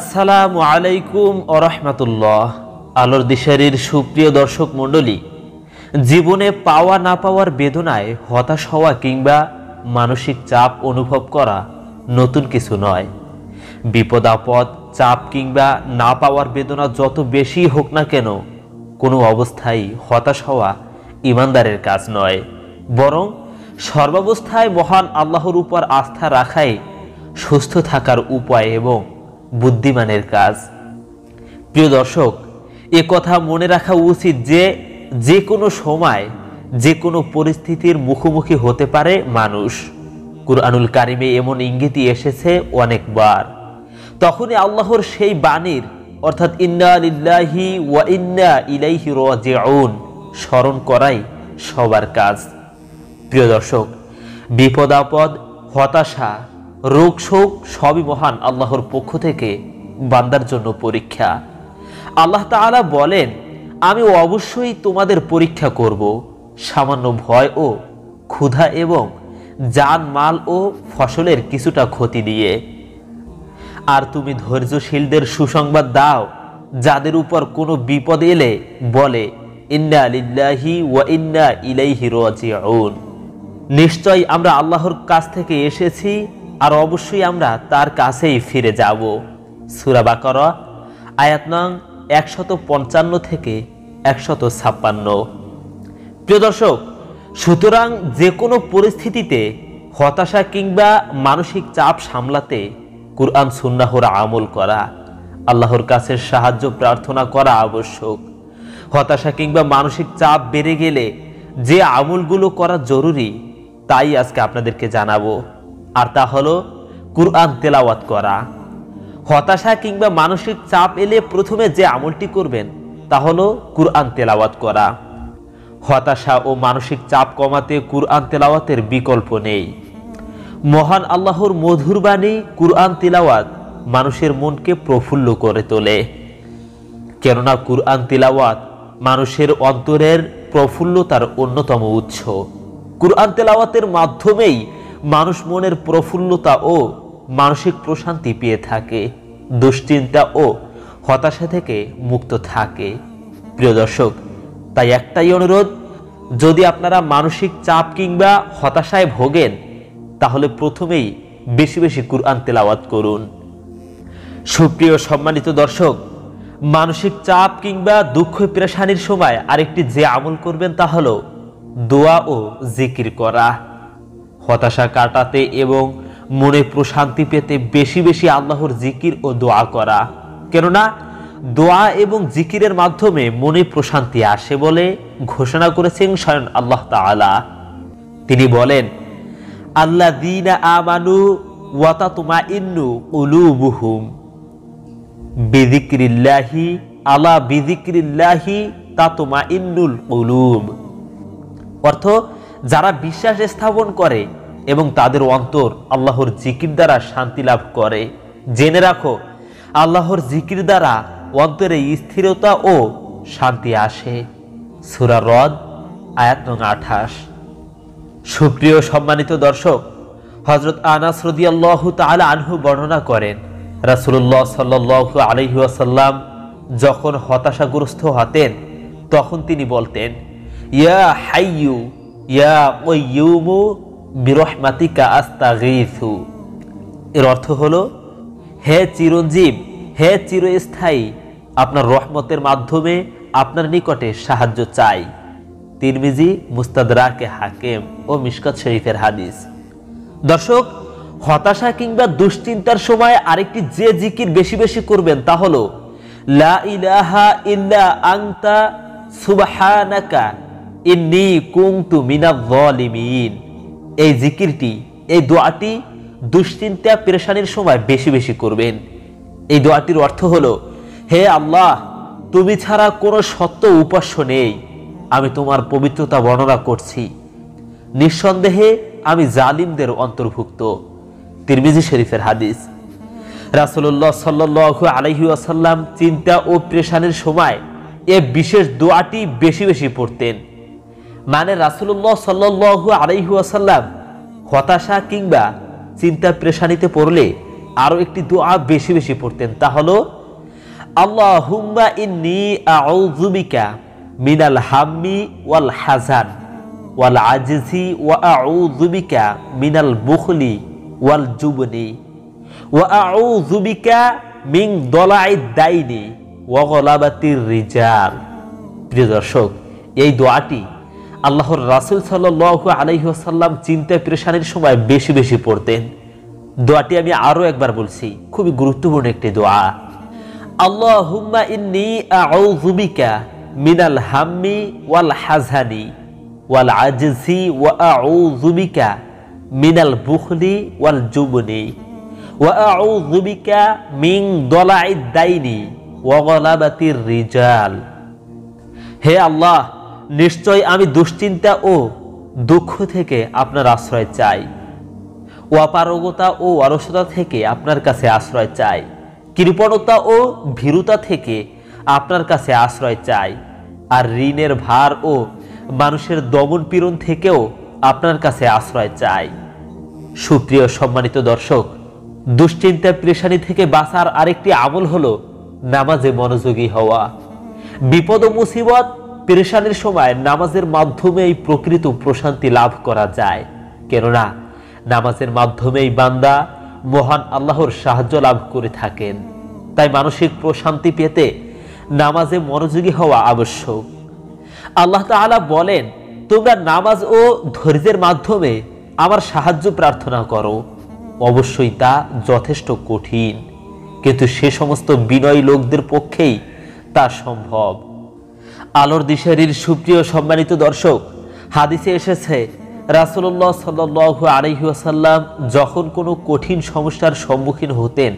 আসসালামু আলাইকুম আরহামতুল্লাহ আলোর দিশারির সুপ্রিয় দর্শক মণ্ডলী জীবনে পাওয়া না পাওয়ার বেদনায় হতাশ হওয়া কিংবা মানসিক চাপ অনুভব করা নতুন কিছু নয় বিপদ আপদ চাপ কিংবা না পাওয়ার বেদনা যত বেশি হোক না কেন কোনো অবস্থায় হতাশ হওয়া ইমানদারের কাজ নয় বরং সর্বাবস্থায় মহান আল্লাহর উপর আস্থা রাখাই সুস্থ থাকার উপায় এবং বুদ্ধিমানের কাজ প্রিয় দর্শক এ কথা মনে রাখা উচিত যে যে কোনো সময় যে কোনো পরিস্থিতির মুখোমুখি হতে পারে মানুষ কুরআনুল কারিমে এমন ইঙ্গিতই এসেছে অনেকবার তখনই আল্লাহর সেই বাণীর অর্থাৎ ইন্না ওয়া ইন্না ইলাইহি রাজিউন স্মরণ করাই সবার কাজ প্রিয় দর্শক বিপদ হতাশা রোগ শোক সবই মহান আল্লাহর পক্ষ থেকে বান্দার জন্য পরীক্ষা আল্লাহ তালা বলেন আমি অবশ্যই তোমাদের পরীক্ষা করব সামান্য ভয় ও ক্ষুধা এবং যান মাল ও ফসলের কিছুটা ক্ষতি দিয়ে আর তুমি ধৈর্যশীলদের সুসংবাদ দাও যাদের উপর কোনো বিপদ এলে বলে ইন্না আলিল্লাহি ওয়া ইন্না ইলাইহি রাজিউন নিশ্চয় আমরা আল্লাহর কাছ থেকে এসেছি আর অবশ্যই আমরা তার কাছেই ফিরে যাব সুরাবাকর আয়াত নং একশত পঞ্চান্ন থেকে একশত ছাপ্পান্ন প্রিয় দর্শক সুতরাং যে কোনো পরিস্থিতিতে হতাশা কিংবা মানসিক চাপ সামলাতে কুরআন সুন্নাহর আমল করা আল্লাহর কাছে সাহায্য প্রার্থনা করা আবশ্যক হতাশা কিংবা মানসিক চাপ বেড়ে গেলে যে আমলগুলো করা জরুরি তাই আজকে আপনাদেরকে জানাবো আর তা হলো কুরআন তেলাওয়াত করা হতাশা কিংবা মানসিক চাপ এলে প্রথমে যে আমলটি করবেন তা হলো কুরআন তেলাওয়াত করা হতাশা ও মানসিক চাপ কমাতে কুরআন তেলাওয়াতের বিকল্প নেই মহান আল্লাহর মধুর বাণী কুরআন তিলাওয়াত মানুষের মনকে প্রফুল্ল করে তোলে কেননা কুরআন তিলাওয়াত মানুষের অন্তরের প্রফুল্লতার অন্যতম উৎস কুরআন তেলাওয়াতের মাধ্যমেই মানুষ মনের প্রফুল্লতা ও মানসিক প্রশান্তি পেয়ে থাকে দুশ্চিন্তা ও হতাশা থেকে মুক্ত থাকে প্রিয় দর্শক তাই একটাই অনুরোধ যদি আপনারা মানসিক চাপ কিংবা হতাশায় ভোগেন তাহলে প্রথমেই বেশি বেশি কুরআন তেলাওয়াত করুন সুপ্রিয় সম্মানিত দর্শক মানসিক চাপ কিংবা দুঃখ পেরেশানির সময় আরেকটি যে আমল করবেন তা হলো দোয়া ও জিকির করা হতাশা কাটাতে এবং মনে প্রশান্তি পেতে বেশি বেশি আল্লাহর জিকির ও দোয়া করা কেননা দোয়া এবং জিকিরের মাধ্যমে মনে প্রশান্তি আসে বলে ঘোষণা করেছেন স্বয়ং আল্লাহ তালা তিনি বলেন আল্লাহ দিনা আমানু ওয়াতা ইন্নু উলুবুহুম বিদিক্রিল্লাহি আলা বিদিক্রিল্লাহি তা তোমা ইন্নুল উলুম অর্থ যারা বিশ্বাস স্থাপন করে এবং তাদের অন্তর আল্লাহর জিকির দ্বারা শান্তি লাভ করে জেনে রাখো আল্লাহর জিকির দ্বারা অন্তরে স্থিরতা ও শান্তি আসে সুরা রদ আয়াত নং আঠাশ সুপ্রিয় সম্মানিত দর্শক হজরত আনাস রদিয়াল্লাহ তালা আনহু বর্ণনা করেন রাসুল্লাহ সাল্লু আলহিউসাল্লাম যখন হতাশাগ্রস্ত হতেন তখন তিনি বলতেন ইয়া হাইয়ু ইয়া ওয়ুমু বিরহমাতিকা আস্তাগিসু এর অর্থ হলো হে চিরঞ্জীব হে চিরস্থায়ী আপনার রহমতের মাধ্যমে আপনার নিকটে সাহায্য চাই তিরমিজি মুস্তাদরাকে হাকেম ও মিশকাত শরীফের হাদিস দর্শক হতাশা কিংবা দুশ্চিন্তার সময় আরেকটি যে জিকির বেশি বেশি করবেন তা হলো লা ইলাহা ইল্লা আংতা সুবাহানাকা ইন্নি কুমতু মিনাভলিমিন এই জিকিরটি এই দোয়াটি দুশ্চিন্তা পেরেশানির সময় বেশি বেশি করবেন এই দোয়াটির অর্থ হলো হে আল্লাহ তুমি ছাড়া কোনো সত্য উপাস্য নেই আমি তোমার পবিত্রতা বর্ণনা করছি নিঃসন্দেহে আমি জালিমদের অন্তর্ভুক্ত তিরমিজি শরীফের হাদিস রাসুল্লাহ সাল্লু আলহি আসাল্লাম চিন্তা ও প্রেশানের সময় এ বিশেষ দোয়াটি বেশি বেশি পড়তেন মানে রাসুল্লাহ সাল্লু আলাইহুয়াসাল্লাম হতাশা কিংবা চিন্তা প্রেশানিতে পড়লে আরও একটি দোয়া বেশি বেশি পড়তেন তা হল আল্লাহ হুম্মা ইন্নি আউজুবিকা মিনাল হাম্মি ওয়াল হাজান ওয়াল আজিজি ওয়া আউজুবিকা মিনাল বুখলি ওয়াল জুবনি ওয়া আউজুবিকা মিং দলাই দাইনি ওয়া গলাবাতির রিজাল প্রিয় দর্শক এই দোয়াটি আল্লাহর রাসুল সাল্লু আলহিহাসাল্লাম চিন্তা পেরেশানির সময় বেশি বেশি পড়তেন দোয়াটি আমি আরও একবার বলছি খুবই গুরুত্বপূর্ণ একটি দোয়া আল্লাহ হুম্মা ইন্নি আউজুবিকা মিনাল হাম্মি ওয়াল হাজানি ওয়াল আজিজি ওয়া আউজুবিকা মিনাল বুখলি ওয়াল জুবনি ওয়া আউজুবিকা মিং দলাই দাইনি ওয়া গলাবাতির রিজাল হে আল্লাহ নিশ্চয় আমি দুশ্চিন্তা ও দুঃখ থেকে আপনার আশ্রয় চাই ও অপারগতা ও অরসতা থেকে আপনার কাছে আশ্রয় চাই কৃপণতা ও ভীরুতা থেকে আপনার কাছে আশ্রয় চাই আর ঋণের ভার ও মানুষের দমন পীড়ন থেকেও আপনার কাছে আশ্রয় চাই সুপ্রিয় সম্মানিত দর্শক দুশ্চিন্তা প্রেশানি থেকে বাঁচার আরেকটি আমল হলো নামাজে মনোযোগী হওয়া বিপদ মুসিবত পেরেশানের সময় নামাজের মাধ্যমে এই প্রকৃত প্রশান্তি লাভ করা যায় কেননা নামাজের মাধ্যমেই বান্দা মহান আল্লাহর সাহায্য লাভ করে থাকেন তাই মানসিক প্রশান্তি পেতে নামাজে মনোযোগী হওয়া আবশ্যক আল্লাহ তালা বলেন তোমরা নামাজ ও ধৈর্যের মাধ্যমে আমার সাহায্য প্রার্থনা করো অবশ্যই তা যথেষ্ট কঠিন কিন্তু সে সমস্ত বিনয় লোকদের পক্ষেই তা সম্ভব আলোর দিশারির সুপ্রিয় সম্মানিত দর্শক হাদিসে এসেছে রাসুল্লাহ সাল্ল আলহিউসাল্লাম যখন কোনো কঠিন সমস্যার সম্মুখীন হতেন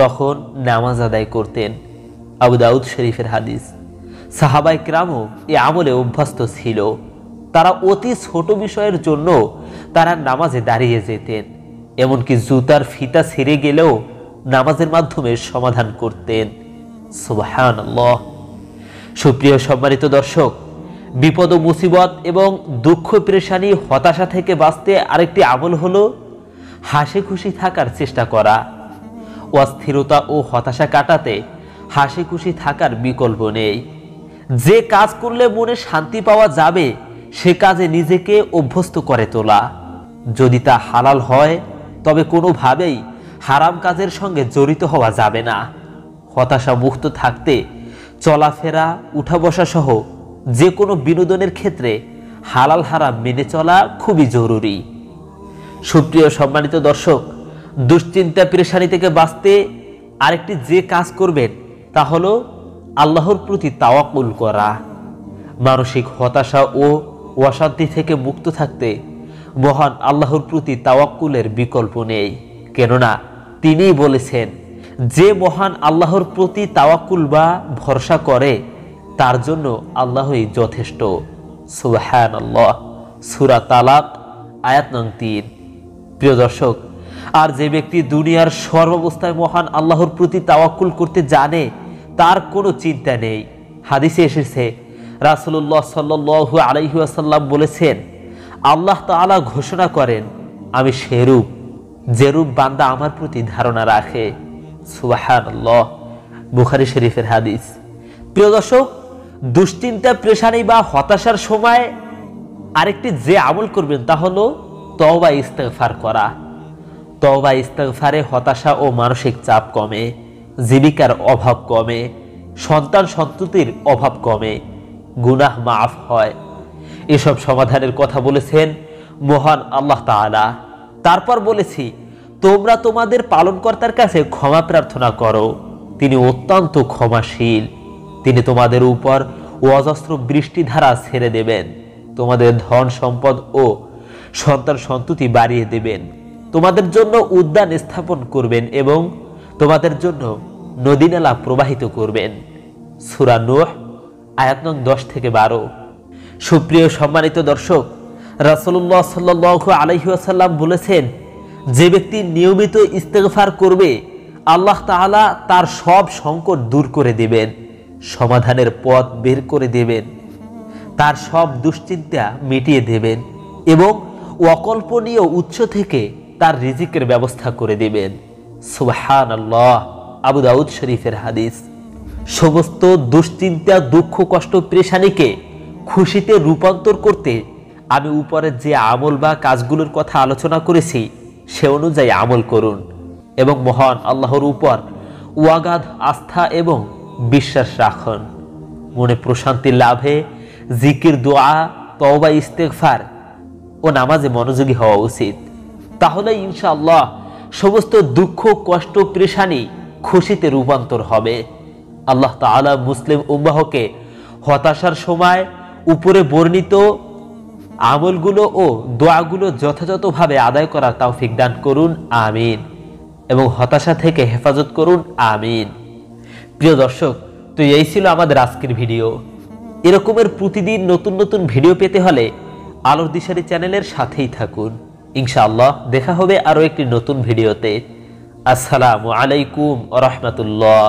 তখন নামাজ আদায় করতেন আবু দাউদ শরীফের হাদিস সাহাবাই ক্রামও এ আমলে অভ্যস্ত ছিল তারা অতি ছোট বিষয়ের জন্য তারা নামাজে দাঁড়িয়ে যেতেন এমনকি জুতার ফিতা ছিঁড়ে গেলেও নামাজের মাধ্যমে সমাধান করতেন সুবাহ সুপ্রিয় সম্মানিত দর্শক বিপদ মুসিবত এবং দুঃখ পেরেশানি হতাশা থেকে বাঁচতে আরেকটি আমল হল হাসি খুশি থাকার চেষ্টা করা অস্থিরতা ও হতাশা কাটাতে হাসি খুশি থাকার বিকল্প নেই যে কাজ করলে মনে শান্তি পাওয়া যাবে সে কাজে নিজেকে অভ্যস্ত করে তোলা যদি তা হালাল হয় তবে কোনোভাবেই হারাম কাজের সঙ্গে জড়িত হওয়া যাবে না হতাশা মুক্ত থাকতে চলাফেরা উঠা বসা সহ যে কোনো বিনোদনের ক্ষেত্রে হালাল হারাম মেনে চলা খুবই জরুরি সুপ্রিয় সম্মানিত দর্শক দুশ্চিন্তা পেরেশানি থেকে বাঁচতে আরেকটি যে কাজ করবেন তা হল আল্লাহর প্রতি তাওয়াকুল করা মানসিক হতাশা ও অশান্তি থেকে মুক্ত থাকতে মহান আল্লাহর প্রতি তাওয়াকুলের বিকল্প নেই কেননা তিনিই বলেছেন যে মহান আল্লাহর প্রতি তাওয়াকুল বা ভরসা করে তার জন্য আল্লাহই যথেষ্ট সুবাহান আল্লাহ সুরা তালাক আয়াত নং তিন প্রিয় দর্শক আর যে ব্যক্তি দুনিয়ার সর্বাবস্থায় মহান আল্লাহর প্রতি তাওয়াকুল করতে জানে তার কোনো চিন্তা নেই হাদিসে এসেছে রাসুল্লাহ সাল্লু আলহিহাসাল্লাম বলেছেন আল্লাহ তালা ঘোষণা করেন আমি সেরূপ যেরূপ বান্দা আমার প্রতি ধারণা রাখে সুবাহান বুখারি শরীফের হাদিস প্রিয় দর্শক দুশ্চিন্তা প্রেশানি বা হতাশার সময় আরেকটি যে আমল করবেন তা হলো তওবা ইস্তেফার করা তওবা ইস্তেফারে হতাশা ও মানসিক চাপ কমে জীবিকার অভাব কমে সন্তান সন্ততির অভাব কমে গুনাহ মাফ হয় এসব সমাধানের কথা বলেছেন মহান আল্লাহ তাআলা তারপর বলেছি তোমরা তোমাদের পালনকর্তার কাছে ক্ষমা প্রার্থনা করো তিনি অত্যন্ত ক্ষমাশীল তিনি তোমাদের উপর অজস্র বৃষ্টিধারা ছেড়ে দেবেন তোমাদের ধন সম্পদ ও সন্তান সন্ততি বাড়িয়ে দেবেন তোমাদের জন্য উদ্যান স্থাপন করবেন এবং তোমাদের জন্য নদী নালা প্রবাহিত করবেন সুরানুহ আয়াতন দশ থেকে বারো সুপ্রিয় সম্মানিত দর্শক রাসলুল্লাহ সাল্লু আলহিউসাল্লাম বলেছেন যে ব্যক্তি নিয়মিত ইস্তেগফার করবে আল্লাহ তাআলা তার সব সংকট দূর করে দেবেন সমাধানের পথ বের করে দেবেন তার সব দুশ্চিন্তা মিটিয়ে দেবেন এবং অকল্পনীয় উৎস থেকে তার রিজিকের ব্যবস্থা করে দেবেন সুবাহান আল্লাহ আবু দাউদ শরীফের হাদিস সমস্ত দুশ্চিন্তা দুঃখ কষ্ট পেশানিকে খুশিতে রূপান্তর করতে আমি উপরের যে আমল বা কাজগুলোর কথা আলোচনা করেছি সে অনুযায়ী আমল করুন এবং মহান আল্লাহর উপর ওয়াগাদ আস্থা এবং বিশ্বাস রাখুন মনে প্রশান্তি লাভে জিকির দোয়া তওবা ইস্তেকফার ও নামাজে মনোযোগী হওয়া উচিত তাহলে ইনশাআল্লাহ সমস্ত দুঃখ কষ্ট পেশানি খুশিতে রূপান্তর হবে আল্লাহ তালা মুসলিম উম্বাহকে হতাশার সময় উপরে বর্ণিত আমলগুলো ও দোয়াগুলো যথাযথভাবে আদায় করার তাওফিক দান করুন আমিন এবং হতাশা থেকে হেফাজত করুন আমিন প্রিয় দর্শক তো এই ছিল আমাদের আজকের ভিডিও এরকমের প্রতিদিন নতুন নতুন ভিডিও পেতে হলে আলোর দিশারি চ্যানেলের সাথেই থাকুন ইনশাআল্লাহ দেখা হবে আরও একটি নতুন ভিডিওতে আসসালামু আলাইকুম রহমতুল্লাহ